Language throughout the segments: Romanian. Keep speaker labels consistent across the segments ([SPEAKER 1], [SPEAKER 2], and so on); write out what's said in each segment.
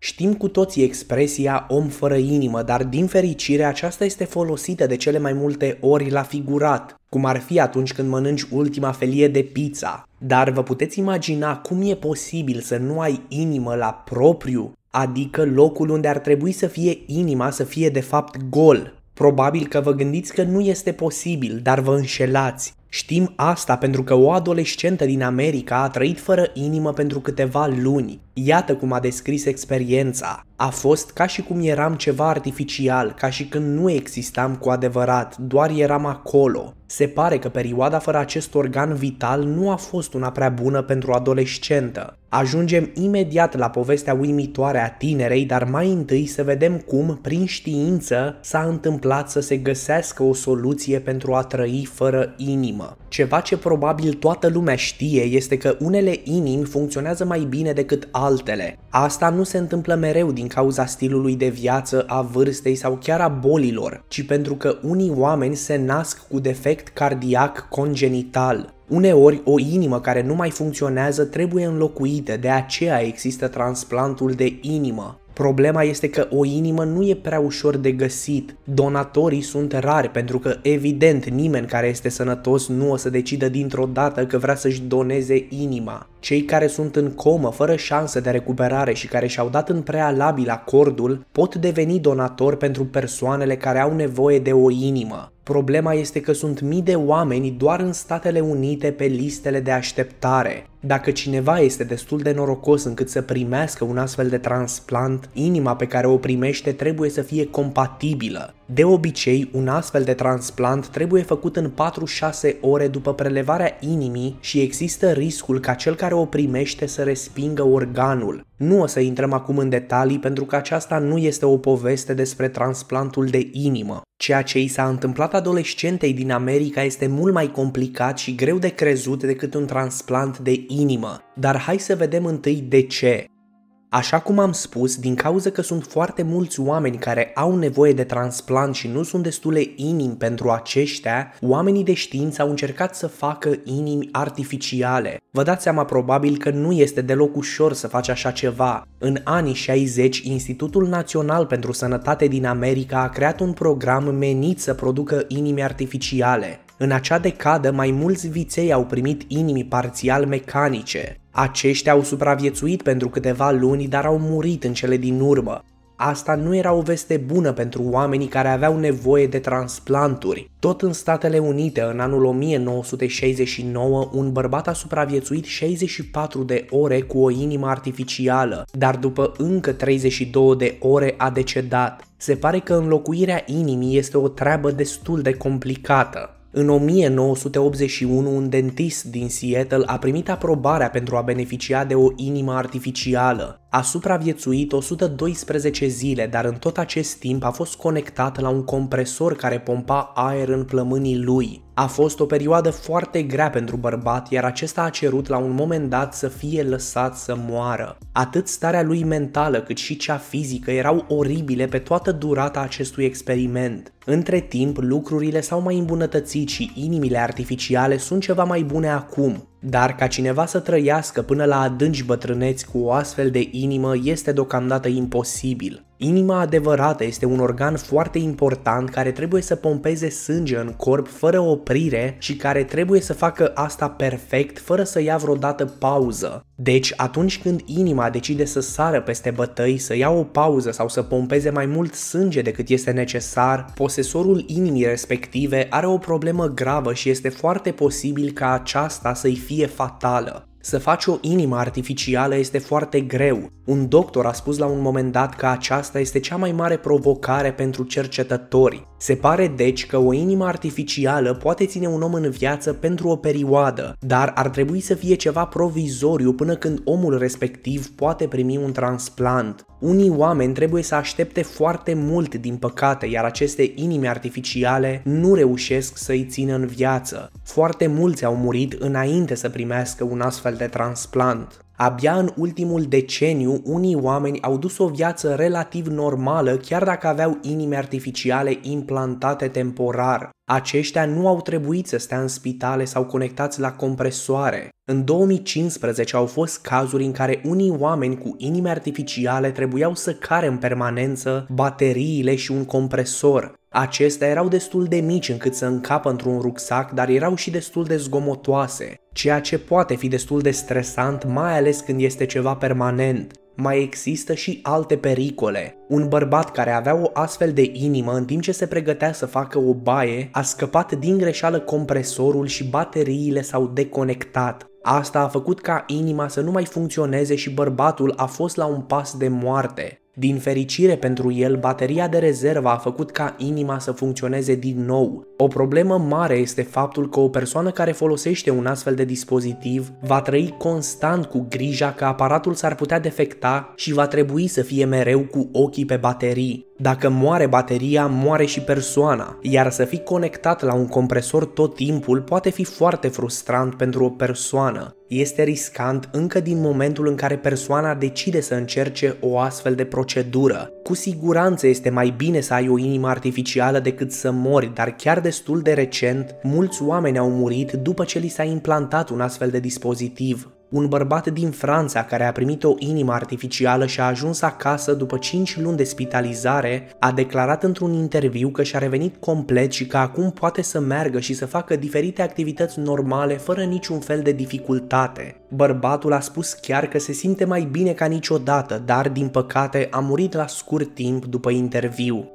[SPEAKER 1] Știm cu toții expresia om fără inimă, dar din fericire aceasta este folosită de cele mai multe ori la figurat, cum ar fi atunci când mănânci ultima felie de pizza. Dar vă puteți imagina cum e posibil să nu ai inimă la propriu, adică locul unde ar trebui să fie inima să fie de fapt gol. Probabil că vă gândiți că nu este posibil, dar vă înșelați. Știm asta pentru că o adolescentă din America a trăit fără inimă pentru câteva luni, Iată cum a descris experiența. A fost ca și cum eram ceva artificial, ca și când nu existam cu adevărat, doar eram acolo. Se pare că perioada fără acest organ vital nu a fost una prea bună pentru adolescentă. Ajungem imediat la povestea uimitoare a tinerei, dar mai întâi să vedem cum, prin știință, s-a întâmplat să se găsească o soluție pentru a trăi fără inimă. Ceva ce probabil toată lumea știe este că unele inimi funcționează mai bine decât altele altele. Asta nu se întâmplă mereu din cauza stilului de viață, a vârstei sau chiar a bolilor, ci pentru că unii oameni se nasc cu defect cardiac congenital, Uneori, o inimă care nu mai funcționează trebuie înlocuită, de aceea există transplantul de inimă. Problema este că o inimă nu e prea ușor de găsit. Donatorii sunt rari pentru că evident nimeni care este sănătos nu o să decidă dintr-o dată că vrea să-și doneze inima. Cei care sunt în comă, fără șanse de recuperare și care și-au dat în prealabil acordul, pot deveni donatori pentru persoanele care au nevoie de o inimă. Problema este că sunt mii de oameni doar în Statele Unite pe listele de așteptare. Dacă cineva este destul de norocos încât să primească un astfel de transplant, inima pe care o primește trebuie să fie compatibilă. De obicei, un astfel de transplant trebuie făcut în 4-6 ore după prelevarea inimii și există riscul ca cel care o primește să respingă organul. Nu o să intrăm acum în detalii pentru că aceasta nu este o poveste despre transplantul de inimă. Ceea ce i s-a întâmplat adolescentei din America este mult mai complicat și greu de crezut decât un transplant de inimă. Dar hai să vedem întâi de ce. Așa cum am spus, din cauza că sunt foarte mulți oameni care au nevoie de transplant și nu sunt destule inimi pentru aceștia, oamenii de știință au încercat să facă inimi artificiale. Vă dați seama probabil că nu este deloc ușor să faci așa ceva. În anii 60, Institutul Național pentru Sănătate din America a creat un program menit să producă inimi artificiale. În acea decadă, mai mulți viței au primit inimi parțial mecanice. Aceștia au supraviețuit pentru câteva luni, dar au murit în cele din urmă. Asta nu era o veste bună pentru oamenii care aveau nevoie de transplanturi. Tot în Statele Unite, în anul 1969, un bărbat a supraviețuit 64 de ore cu o inimă artificială, dar după încă 32 de ore a decedat. Se pare că înlocuirea inimii este o treabă destul de complicată. În 1981, un dentist din Seattle a primit aprobarea pentru a beneficia de o inimă artificială. A supraviețuit 112 zile, dar în tot acest timp a fost conectat la un compresor care pompa aer în plămânii lui. A fost o perioadă foarte grea pentru bărbat, iar acesta a cerut la un moment dat să fie lăsat să moară. Atât starea lui mentală cât și cea fizică erau oribile pe toată durata acestui experiment. Între timp, lucrurile s-au mai îmbunătățit și inimile artificiale sunt ceva mai bune acum. Dar ca cineva să trăiască până la adânci bătrâneți cu o astfel de inimă este deocamdată imposibil. Inima adevărată este un organ foarte important care trebuie să pompeze sânge în corp fără oprire și care trebuie să facă asta perfect fără să ia vreodată pauză. Deci, atunci când inima decide să sară peste bătăi, să ia o pauză sau să pompeze mai mult sânge decât este necesar, posesorul inimii respective are o problemă gravă și este foarte posibil ca aceasta să-i fie fatală. Să faci o inimă artificială este foarte greu. Un doctor a spus la un moment dat că aceasta este cea mai mare provocare pentru cercetători. Se pare deci că o inimă artificială poate ține un om în viață pentru o perioadă, dar ar trebui să fie ceva provizoriu până când omul respectiv poate primi un transplant. Unii oameni trebuie să aștepte foarte mult din păcate, iar aceste inimi artificiale nu reușesc să-i țină în viață. Foarte mulți au murit înainte să primească un astfel de transplant. Abia în ultimul deceniu, unii oameni au dus o viață relativ normală chiar dacă aveau inimi artificiale implantate temporar. Aceștia nu au trebuit să stea în spitale sau conectați la compresoare. În 2015 au fost cazuri în care unii oameni cu inime artificiale trebuiau să care în permanență bateriile și un compresor. Acestea erau destul de mici încât să încapă într-un rucsac, dar erau și destul de zgomotoase, ceea ce poate fi destul de stresant, mai ales când este ceva permanent mai există și alte pericole. Un bărbat care avea o astfel de inimă în timp ce se pregătea să facă o baie, a scăpat din greșeală compresorul și bateriile s-au deconectat. Asta a făcut ca inima să nu mai funcționeze și bărbatul a fost la un pas de moarte. Din fericire pentru el, bateria de rezervă a făcut ca inima să funcționeze din nou. O problemă mare este faptul că o persoană care folosește un astfel de dispozitiv va trăi constant cu grija că aparatul s-ar putea defecta și va trebui să fie mereu cu ochii pe baterii. Dacă moare bateria, moare și persoana, iar să fii conectat la un compresor tot timpul poate fi foarte frustrant pentru o persoană, este riscant încă din momentul în care persoana decide să încerce o astfel de procedură. Cu siguranță este mai bine să ai o inimă artificială decât să mori, dar chiar destul de recent, mulți oameni au murit după ce li s-a implantat un astfel de dispozitiv un bărbat din Franța care a primit o inimă artificială și a ajuns acasă după 5 luni de spitalizare, a declarat într-un interviu că și-a revenit complet și că acum poate să meargă și să facă diferite activități normale fără niciun fel de dificultate. Bărbatul a spus chiar că se simte mai bine ca niciodată, dar din păcate a murit la scurt timp după interviu.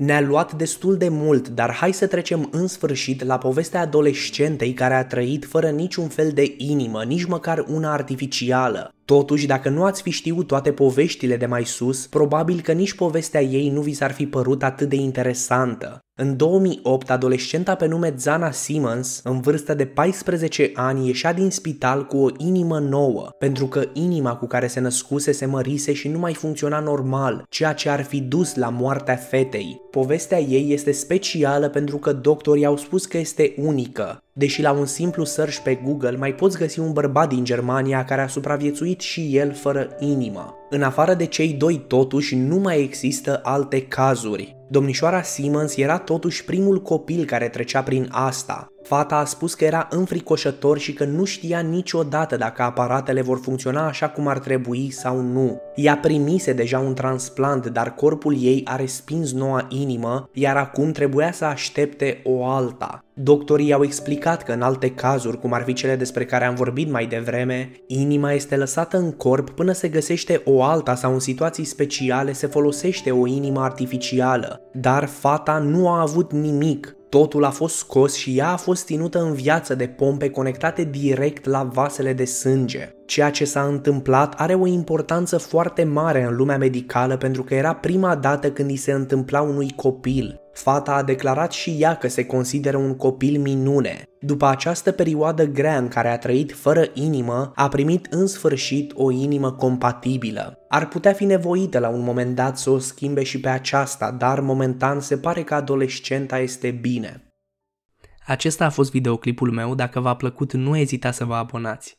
[SPEAKER 1] Ne-a luat destul de mult, dar hai să trecem în sfârșit la povestea adolescentei care a trăit fără niciun fel de inimă, nici măcar una artificială. Totuși, dacă nu ați fi știut toate poveștile de mai sus, probabil că nici povestea ei nu vi s-ar fi părut atât de interesantă. În 2008, adolescenta pe nume Zana Simmons, în vârstă de 14 ani, ieșea din spital cu o inimă nouă, pentru că inima cu care se născuse se mărise și nu mai funcționa normal, ceea ce ar fi dus la moartea fetei. Povestea ei este specială pentru că doctorii au spus că este unică. Deși la un simplu search pe Google mai poți găsi un bărbat din Germania care a supraviețuit și el fără inimă. În afară de cei doi totuși nu mai există alte cazuri. Domnișoara Simmons era totuși primul copil care trecea prin asta, Fata a spus că era înfricoșător și că nu știa niciodată dacă aparatele vor funcționa așa cum ar trebui sau nu. Ea primise deja un transplant, dar corpul ei a respins noua inimă, iar acum trebuia să aștepte o alta. Doctorii au explicat că în alte cazuri, cum ar fi cele despre care am vorbit mai devreme, inima este lăsată în corp până se găsește o alta sau în situații speciale se folosește o inimă artificială. Dar fata nu a avut nimic, Totul a fost scos și ea a fost ținută în viață de pompe conectate direct la vasele de sânge. Ceea ce s-a întâmplat are o importanță foarte mare în lumea medicală pentru că era prima dată când i se întâmpla unui copil. Fata a declarat și ea că se consideră un copil minune. După această perioadă grea în care a trăit fără inimă, a primit în sfârșit o inimă compatibilă. Ar putea fi nevoită la un moment dat să o schimbe și pe aceasta, dar momentan se pare că adolescenta este bine. Acesta a fost videoclipul meu, dacă v-a plăcut nu ezita să vă abonați.